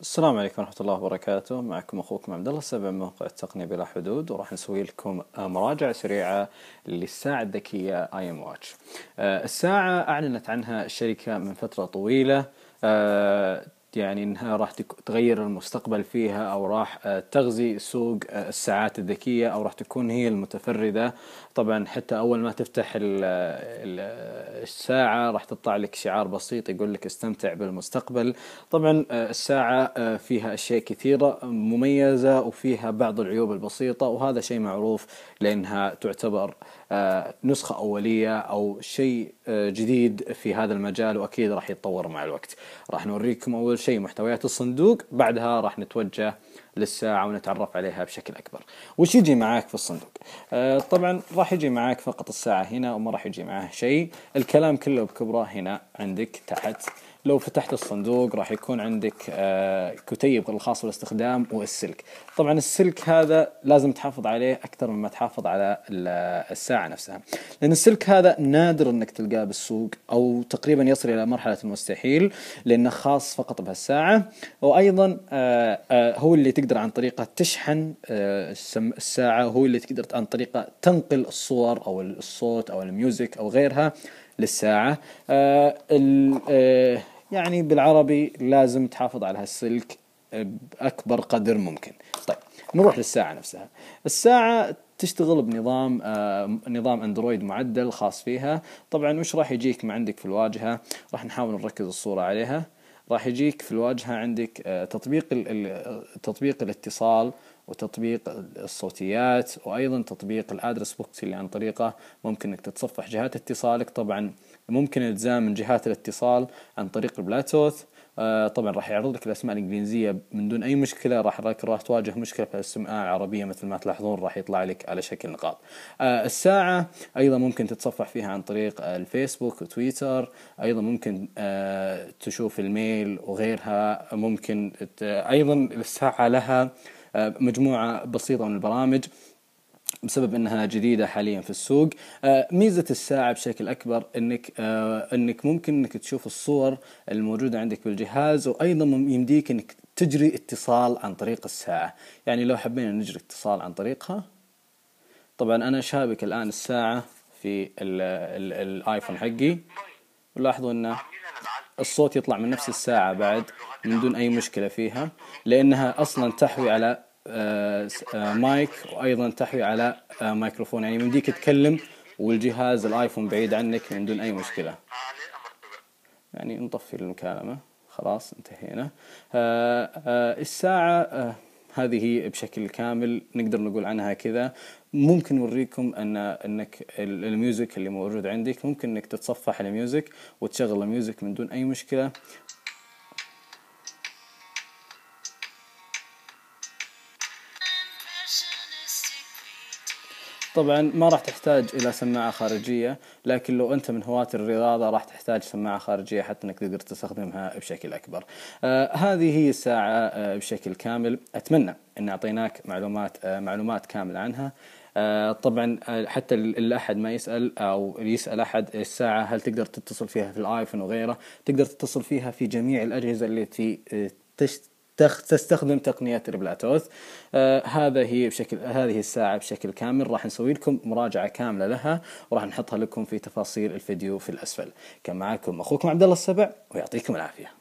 السلام عليكم ورحمة الله وبركاته معكم أخوكم عبد الله السبع من موقع التقنية بلا حدود وراح نسوي لكم مراجعة سريعة للساعة الذكية اي ام واتش آه، الساعة أعلنت عنها الشركة من فترة طويلة آه، يعني انها راح تغير المستقبل فيها او راح آه، تغزي سوق آه، الساعات الذكيه او راح تكون هي المتفرده طبعا حتى اول ما تفتح الساعه راح تطلع لك شعار بسيط يقول لك استمتع بالمستقبل طبعا آه، الساعه فيها اشياء كثيره مميزه وفيها بعض العيوب البسيطه وهذا شيء معروف لانها تعتبر نسخه اوليه او شيء جديد في هذا المجال واكيد راح يتطور مع الوقت راح نوريكم اول أول شيء محتويات الصندوق بعدها راح نتوجه للساعة ونتعرف عليها بشكل أكبر وش يجي معاك في الصندوق آه طبعا راح يجي معاك فقط الساعة هنا وما راح يجي معاه شيء الكلام كله بكبره هنا عندك تحت لو فتحت الصندوق راح يكون عندك آه، كتيب الخاص بالاستخدام والسلك طبعا السلك هذا لازم تحافظ عليه أكثر مما تحافظ على آه، الساعة نفسها لأن السلك هذا نادر أنك تلقاه بالسوق أو تقريبا يصل إلى مرحلة المستحيل لأنه خاص فقط بهالساعة وأيضا آه، هو اللي تقدر عن طريقة تشحن الساعة وهو اللي تقدر عن طريقة تنقل الصور أو الصوت أو الميوزك أو غيرها للساعة آه يعني بالعربي لازم تحافظ على هالسلك باكبر قدر ممكن طيب نروح للساعه نفسها الساعه تشتغل بنظام آه نظام اندرويد معدل خاص فيها طبعا وش راح يجيك ما عندك في الواجهه راح نحاول نركز الصوره عليها راح يجيك في الواجهة عندك آه، تطبيق تطبيق الاتصال وتطبيق الصوتيات وأيضا تطبيق الأدرس بوكس اللي عن طريقه ممكن أنك تتصفح جهات اتصالك طبعا ممكن الزام من جهات الاتصال عن طريق البلاتوث آه، طبعا راح يعرض لك الاسماء الانجليزيه من دون اي مشكله راح راح تواجه مشكله في الاسماء العربيه مثل ما تلاحظون راح يطلع لك على شكل نقاط. آه، الساعه ايضا ممكن تتصفح فيها عن طريق آه، الفيسبوك وتويتر، ايضا ممكن تشوف الميل وغيرها ممكن ايضا الساعه لها مجموعه بسيطه من البرامج بسبب انها جديده حاليا في السوق آه، ميزه الساعه بشكل اكبر انك آه، انك ممكن انك تشوف الصور الموجوده عندك بالجهاز وايضا يمديك انك تجري اتصال عن طريق الساعه يعني لو حبينا نجري اتصال عن طريقها طبعا انا شابك الان الساعه في الايفون حقي ولاحظوا ان الصوت يطلع من نفس الساعه بعد من دون اي مشكله فيها لانها اصلا تحوي على آه، مايك وايضا تحوي على آه، مايكروفون يعني يمديك تكلم والجهاز الايفون بعيد عنك من دون اي مشكله يعني نطفي المكالمه خلاص انتهينا آه، الساعه هذه بشكل كامل نقدر نقول عنها كذا ممكن نوريكم ان انك الميوزك اللي موجود عندك ممكن انك تتصفح الميوزك وتشغل الميوزك من دون اي مشكله طبعا ما راح تحتاج الى سماعه خارجيه لكن لو انت من هواة الرياضه راح تحتاج سماعه خارجيه حتى انك تقدر تستخدمها بشكل اكبر. آه هذه هي الساعه آه بشكل كامل اتمنى ان اعطيناك معلومات آه معلومات كامله عنها. آه، طبعا آه، حتى الاحد ما يسال او يسال احد الساعه هل تقدر تتصل فيها في الايفون وغيره تقدر تتصل فيها في جميع الاجهزه التي آه، تستخدم تقنية البلاتوث آه هذا هي بشكل هذه الساعة بشكل كامل راح نسوي لكم مراجعة كاملة لها وراح نحطها لكم في تفاصيل الفيديو في الأسفل كان معكم أخوكم عبد الله السبع ويعطيكم العافية